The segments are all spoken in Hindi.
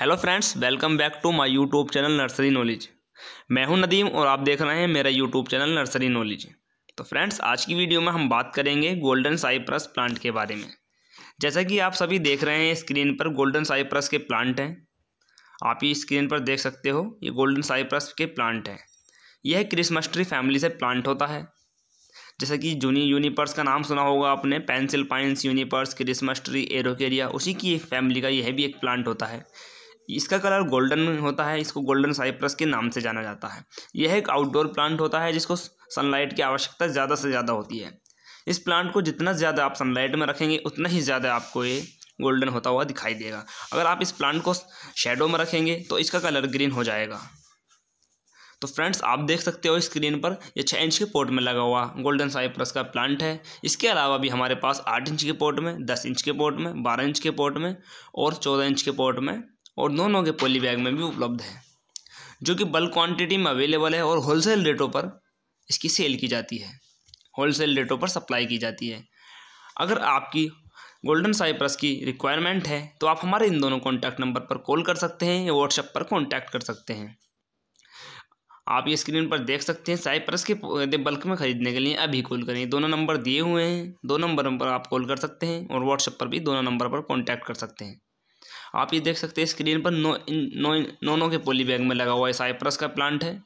hello friends welcome back to my YouTube channel nursery knowledge मैं हूं नदीम और आप देख रहे हैं मेरा यूट्यूब चैनल नर्सरी नॉलेज तो फ्रेंड्स आज की वीडियो में हम बात करेंगे गोल्डन साइप्रस प्लांट के बारे में जैसा कि आप सभी देख रहे हैं स्क्रीन पर गोल्डन साइप्रस के प्लांट हैं आप ये स्क्रीन पर देख सकते हो ये गोल्डन साइप्रस के प्लांट हैं यह क्रिसमस ट्री फैमिली से प्लांट होता है जैसे कि जूनी यूनिपर्स का नाम सुना होगा आपने pencil pines junipers Christmas tree Araucaria उसी की फैमिली का यह भी एक प्लांट होता है इसका कलर गोल्डन होता है इसको गोल्डन साइप्रस के नाम से जाना जाता है यह एक आउटडोर प्लांट होता है जिसको सनलाइट की आवश्यकता ज़्यादा से ज़्यादा होती है इस प्लांट को जितना ज़्यादा आप सनलाइट में रखेंगे उतना ही ज़्यादा आपको ये गोल्डन होता हुआ दिखाई देगा अगर आप इस प्लांट को शेडो में रखेंगे तो इसका कलर ग्रीन हो जाएगा तो फ्रेंड्स आप देख सकते हो स्क्रीन पर यह छः इंच के पोर्ट में लगा हुआ गोल्डन साइप्रस का प्लांट है इसके अलावा भी हमारे पास आठ इंच के पोर्ट में दस इंच के पोर्ट में बारह इंच के पोर्ट में और चौदह इंच के पोर्ट में और दोनों के पोली बैग में भी उपलब्ध है जो कि बल्क क्वांटिटी में अवेलेबल है और होलसेल रेटों पर इसकी सेल की जाती है होलसेल रेटों पर सप्लाई की जाती है अगर आपकी गोल्डन साइप्रस की रिक्वायरमेंट है तो आप हमारे इन दोनों कॉन्टैक्ट नंबर पर कॉल कर सकते हैं या व्हाट्सएप पर कॉन्टैक्ट कर सकते हैं आप ये स्क्रीन पर देख सकते हैं साइप्रस के बल्क में ख़रीदने के लिए अभी कॉल करें दोनों नंबर दिए हुए हैं दो नंबर पर आप कॉल कर सकते हैं और व्हाट्सएप पर भी दोनों नंबर पर कॉन्टैक्ट कर सकते हैं आप ये देख सकते हैं स्क्रीन पर नो नो नोनो के पोली बैग में लगा हुआ है साइप्रस का प्लांट है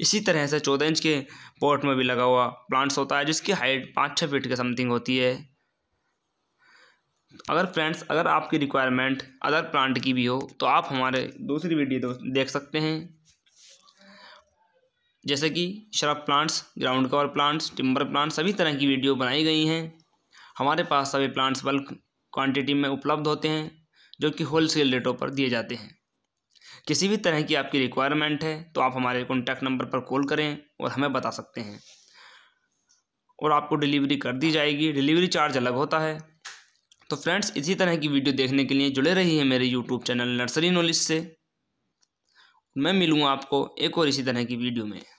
इसी तरह से चौदह इंच के पोर्ट में भी लगा हुआ प्लांट्स होता है जिसकी हाइट पाँच छः फीट के समथिंग होती है अगर फ्रेंड्स अगर आपकी रिक्वायरमेंट अदर प्लांट की भी हो तो आप हमारे दूसरी वीडियो देख सकते हैं जैसे कि shrub plants ground cover plants timber plants सभी तरह की वीडियो बनाई गई हैं हमारे पास सभी प्लांट्स बल्क क्वांटिटी में उपलब्ध होते हैं जो कि होलसेल रेटों पर दिए जाते हैं किसी भी तरह की आपकी रिक्वायरमेंट है तो आप हमारे कॉन्टैक्ट नंबर पर कॉल करें और हमें बता सकते हैं और आपको डिलीवरी कर दी जाएगी डिलीवरी चार्ज अलग होता है तो फ्रेंड्स इसी तरह की वीडियो देखने के लिए जुड़े रही है मेरे यूट्यूब चैनल नर्सरी नॉलेज से मैं मिलूँगा आपको एक और इसी तरह की वीडियो में